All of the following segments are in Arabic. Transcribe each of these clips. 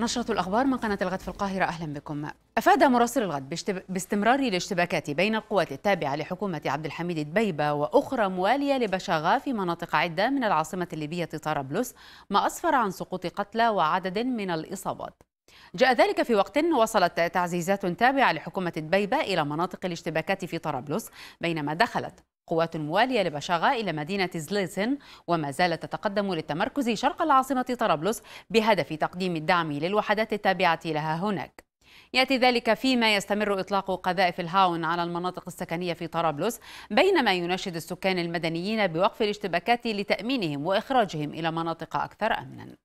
نشرة الأخبار من قناة الغد في القاهرة أهلا بكم أفاد مراسل الغد باستمرار الاشتباكات بين القوات التابعة لحكومة عبد الحميد دبيبة وأخرى موالية لبشاغا في مناطق عدة من العاصمة الليبية طرابلس ما أسفر عن سقوط قتلى وعدد من الإصابات جاء ذلك في وقت وصلت تعزيزات تابعة لحكومة دبيبة إلى مناطق الاشتباكات في طرابلس بينما دخلت قوات موالية لبشاغا إلى مدينة زليسن وما زالت تتقدم للتمركز شرق العاصمة طرابلس بهدف تقديم الدعم للوحدات التابعة لها هناك يأتي ذلك فيما يستمر إطلاق قذائف الهاون على المناطق السكنية في طرابلس بينما يناشد السكان المدنيين بوقف الاشتباكات لتأمينهم وإخراجهم إلى مناطق أكثر أمناً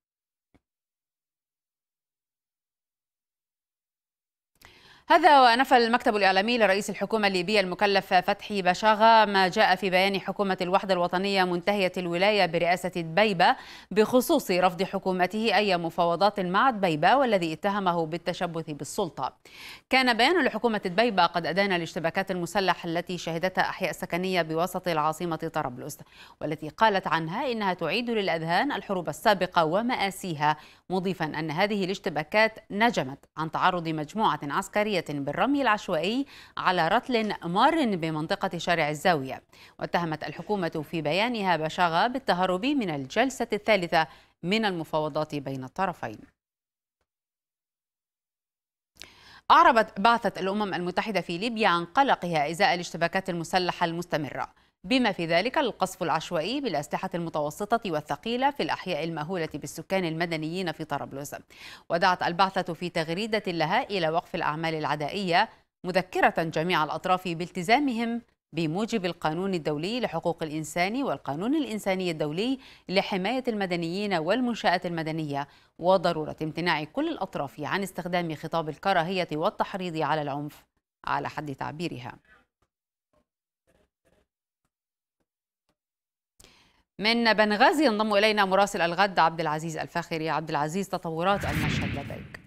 هذا ونفى المكتب الإعلامي لرئيس الحكومة الليبية المكلف فتحي بشاغة ما جاء في بيان حكومة الوحدة الوطنية منتهية الولاية برئاسة دبيبة بخصوص رفض حكومته أي مفاوضات مع دبيبة والذي اتهمه بالتشبث بالسلطة كان بيان لحكومة دبيبة قد أدان الاشتباكات المسلحة التي شهدتها أحياء سكنية بوسط العاصمة طرابلس والتي قالت عنها إنها تعيد للأذهان الحروب السابقة ومآسيها مضيفا أن هذه الاشتباكات نجمت عن تعرض مجموعة عسكرية عشوائية بالرمي العشوائي على رتل مار بمنطقة شارع الزاوية واتهمت الحكومة في بيانها بشاغة بالتهرب من الجلسة الثالثة من المفاوضات بين الطرفين أعربت بعثة الأمم المتحدة في ليبيا عن قلقها إزاء الاشتباكات المسلحة المستمرة بما في ذلك القصف العشوائي بالأسلحة المتوسطة والثقيلة في الأحياء المأهولة بالسكان المدنيين في طرابلس ودعت البعثة في تغريدة لها إلى وقف الأعمال العدائية مذكرة جميع الأطراف بالتزامهم بموجب القانون الدولي لحقوق الإنسان والقانون الإنساني الدولي لحماية المدنيين والمنشآت المدنية وضرورة امتناع كل الأطراف عن استخدام خطاب الكراهية والتحريض على العنف على حد تعبيرها من بنغازي ينضم الينا مراسل الغد عبد العزيز الفاخري عبد العزيز تطورات المشهد لديك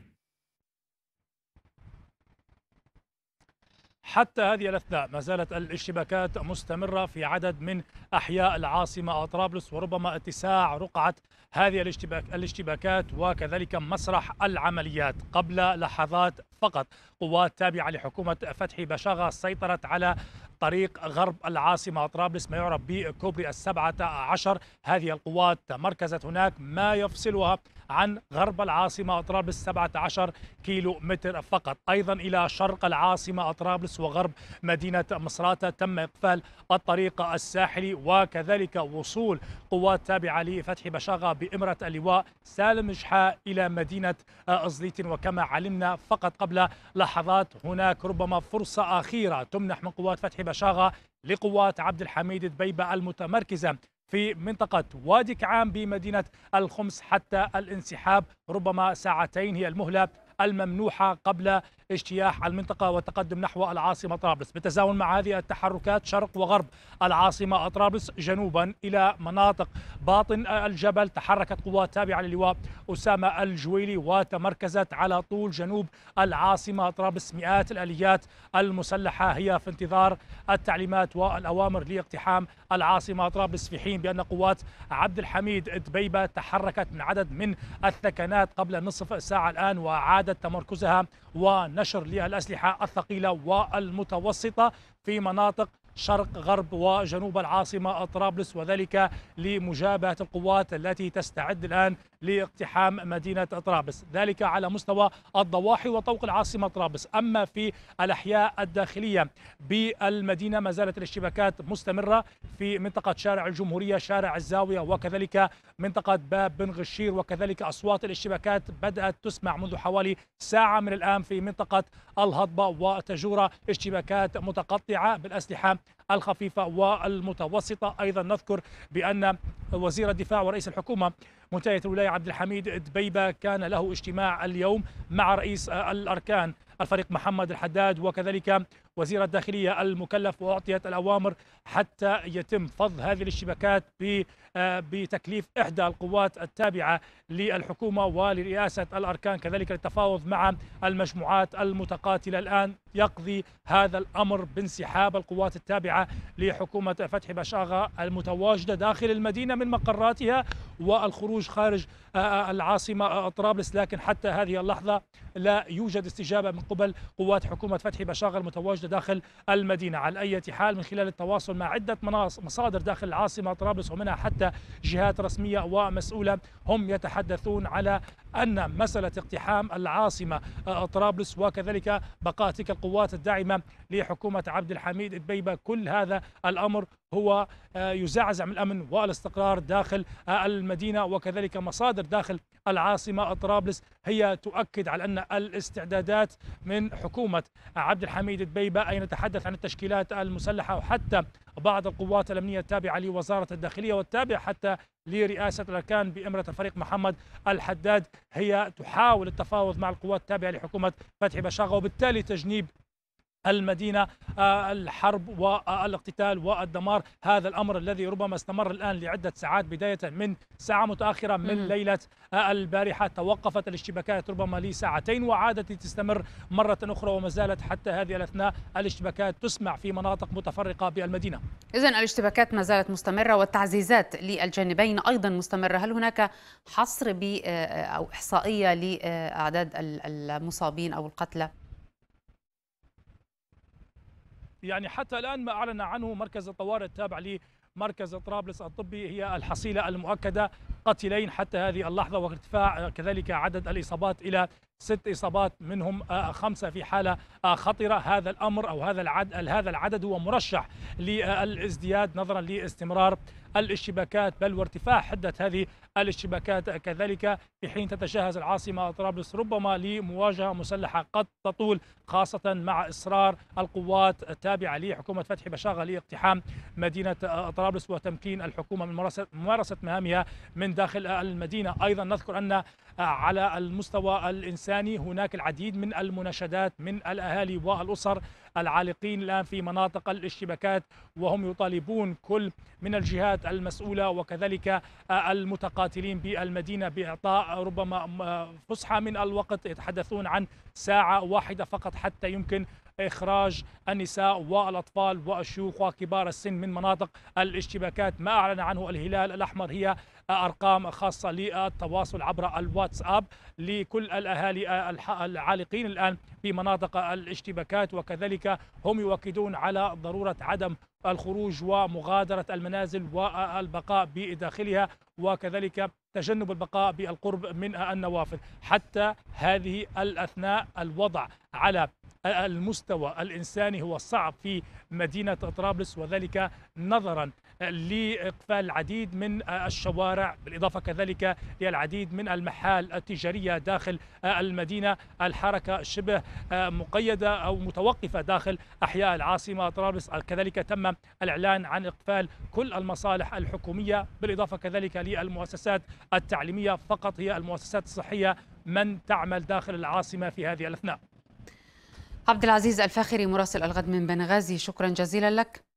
حتى هذه الأثناء ما زالت الاشتباكات مستمرة في عدد من أحياء العاصمة طرابلس وربما اتساع رقعة هذه الاشتباك الاشتباكات وكذلك مسرح العمليات قبل لحظات فقط قوات تابعة لحكومة فتحي بشاغة سيطرت على طريق غرب العاصمة طرابلس ما يعرف بكوبري السبعة عشر هذه القوات تمركزت هناك ما يفصلها عن غرب العاصمة طرابلس 17 كيلو متر فقط أيضا إلى شرق العاصمة طرابلس وغرب مدينة مصراتة تم إقفال الطريق الساحلي وكذلك وصول قوات تابعة لفتح بشاغة بإمرة اللواء سالم جحا إلى مدينة أزليت وكما علمنا فقط قبل لحظات هناك ربما فرصة أخيرة تمنح من قوات فتح بشاغة لقوات عبد الحميد دبيبة المتمركزة في منطقة وادي كعام بمدينة الخمس حتى الانسحاب ربما ساعتين هي المهلة الممنوحة قبل اجتياح المنطقة والتقدم نحو العاصمة طرابلس بالتزامن مع هذه التحركات شرق وغرب العاصمة طرابلس جنوبا إلى مناطق باطن الجبل تحركت قوات تابعة للواء أسامة الجويلي وتمركزت على طول جنوب العاصمة طرابلس مئات الآليات المسلحة هي في انتظار التعليمات والأوامر لاقتحام العاصمة طرابلس في حين بأن قوات عبد الحميد دبيبة تحركت من عدد من الثكنات قبل نصف ساعة الآن وعادت تمركزها ون نشر للأسلحة الثقيلة والمتوسطة في مناطق شرق غرب وجنوب العاصمة طرابلس وذلك لمجابهة القوات التي تستعد الآن لاقتحام مدينة طرابلس ذلك على مستوى الضواحي وطوق العاصمة طرابلس أما في الأحياء الداخلية بالمدينة ما زالت الاشتباكات مستمرة في منطقة شارع الجمهورية شارع الزاوية وكذلك منطقة باب بن غشير وكذلك أصوات الاشتباكات بدأت تسمع منذ حوالي ساعة من الآن في منطقة الهضبة وتجورة اشتباكات متقطعة بالأسلحة الخفيفة والمتوسطة أيضا نذكر بأن وزير الدفاع ورئيس الحكومة منتهية الولاية عبد الحميد دبيبة كان له اجتماع اليوم مع رئيس الأركان الفريق محمد الحداد وكذلك وزير الداخلية المكلف وأعطيت الأوامر حتى يتم فض هذه الاشتباكات آه، بتكليف إحدى القوات التابعة للحكومة ولرئاسة الأركان كذلك للتفاوض مع المجموعات المتقاتلة الآن يقضي هذا الأمر بانسحاب القوات التابعة لحكومة فتحي بشاغة المتواجدة داخل المدينة من مقراتها والخروج خارج آه، آه، العاصمة طرابلس لكن حتى هذه اللحظة لا يوجد استجابة من قبل قوات حكومة فتحي بشاغة المتواجدة داخل المدينة على أي حال من خلال التواصل مع عدة مصادر داخل العاصمة طرابلس ومنها حتى جهات رسمية ومسؤولة هم يتحدثون على أن مسألة اقتحام العاصمة آه، طرابلس وكذلك بقاء تلك القوات الداعمة لحكومة عبد الحميد دبيبة كل هذا الأمر هو آه، يزعزع الأمن والاستقرار داخل آه، المدينة وكذلك مصادر داخل العاصمة طرابلس هي تؤكد على أن الاستعدادات من حكومة عبد الحميد دبيبة أي نتحدث عن التشكيلات المسلحة وحتى بعض القوات الأمنية التابعة لوزارة الداخلية والتابعة حتى لرئاسة الأركان بإمرة الفريق محمد الحداد هي تحاول التفاوض مع القوات التابعة لحكومة فتحي بشاغة وبالتالي تجنيب المدينة آه، الحرب والاقتتال آه، والدمار هذا الأمر الذي ربما استمر الآن لعدة ساعات بداية من ساعة متأخرة من ليلة آه، البارحة توقفت الاشتباكات ربما لساعتين وعادت لتستمر مرة أخرى وما زالت حتى هذه الأثناء الاشتباكات تسمع في مناطق متفرقة بالمدينة إذا الاشتباكات ما زالت مستمرة والتعزيزات للجانبين أيضا مستمرة هل هناك حصر أو إحصائية لأعداد المصابين أو القتلى؟ يعني حتى الآن ما أعلن عنه مركز الطوارئ التابع لمركز طرابلس الطبي هي الحصيلة المؤكدة قتلين حتى هذه اللحظة وارتفاع كذلك عدد الإصابات إلى ست إصابات منهم آه، خمسة في حالة آه، خطرة هذا الأمر أو هذا العدد, هذا العدد هو مرشح للازدياد نظرا لاستمرار الاشتباكات بل وارتفاع حدة هذه الاشتباكات كذلك في حين تتجهز العاصمة طرابلس ربما لمواجهة مسلحة قد تطول خاصة مع إصرار القوات التابعة لحكومة فتحي بشاغة لاقتحام مدينة طرابلس وتمكين الحكومة من ممارسة مهامها من داخل المدينة أيضا نذكر أن على المستوى الإنساني هناك العديد من المناشدات من الأهالي والأسر العالقين الآن في مناطق الاشتباكات وهم يطالبون كل من الجهات المسؤولة وكذلك آه، المتقاتلين بالمدينة بإعطاء ربما آه، فسحة من الوقت يتحدثون عن ساعة واحدة فقط حتى يمكن إخراج النساء والأطفال والشيوخ وكبار السن من مناطق الاشتباكات ما أعلن عنه الهلال الأحمر هي أرقام خاصة للتواصل عبر الواتساب لكل الأهالي العالقين الآن في مناطق الاشتباكات وكذلك هم يؤكدون على ضرورة عدم الخروج ومغادرة المنازل والبقاء بداخلها وكذلك تجنب البقاء بالقرب من النوافذ حتى هذه الأثناء الوضع على المستوى الإنساني هو صعب في مدينة طرابلس وذلك نظرا لإقفال العديد من الشوارع بالإضافة كذلك للعديد من المحال التجارية داخل المدينة الحركة شبه مقيدة أو متوقفة داخل أحياء العاصمة طرابلس كذلك تم الإعلان عن إقفال كل المصالح الحكومية بالإضافة كذلك للمؤسسات التعليمية فقط هي المؤسسات الصحية من تعمل داخل العاصمة في هذه الأثناء عبد العزيز الفاخري مراسل الغد من بنغازي شكرا جزيلا لك